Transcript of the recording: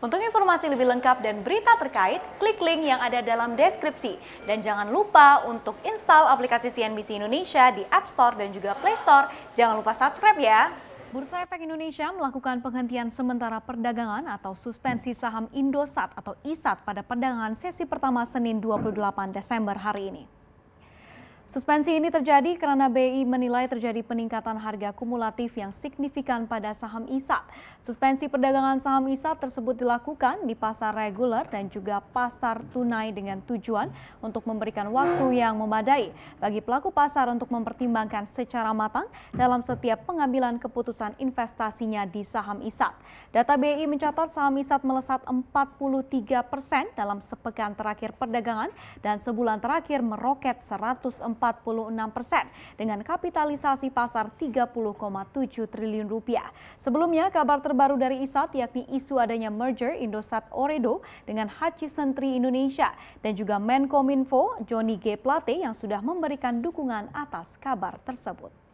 Untuk informasi lebih lengkap dan berita terkait, klik link yang ada dalam deskripsi. Dan jangan lupa untuk install aplikasi CNBC Indonesia di App Store dan juga Play Store. Jangan lupa subscribe ya. Bursa Efek Indonesia melakukan penghentian sementara perdagangan atau suspensi saham Indosat atau ISAT pada perdagangan sesi pertama Senin 28 Desember hari ini. Suspensi ini terjadi karena BI menilai terjadi peningkatan harga kumulatif yang signifikan pada saham ISAT. Suspensi perdagangan saham ISAT tersebut dilakukan di pasar reguler dan juga pasar tunai dengan tujuan untuk memberikan waktu yang memadai bagi pelaku pasar untuk mempertimbangkan secara matang dalam setiap pengambilan keputusan investasinya di saham ISAT. Data BI mencatat saham ISAT melesat 43 persen dalam sepekan terakhir perdagangan dan sebulan terakhir meroket 140 46 persen dengan kapitalisasi pasar 30,7 triliun rupiah. Sebelumnya kabar terbaru dari ISAT yakni isu adanya merger Indosat Oredo dengan Hutchison Sentri Indonesia dan juga Menkominfo Joni G. Plate yang sudah memberikan dukungan atas kabar tersebut.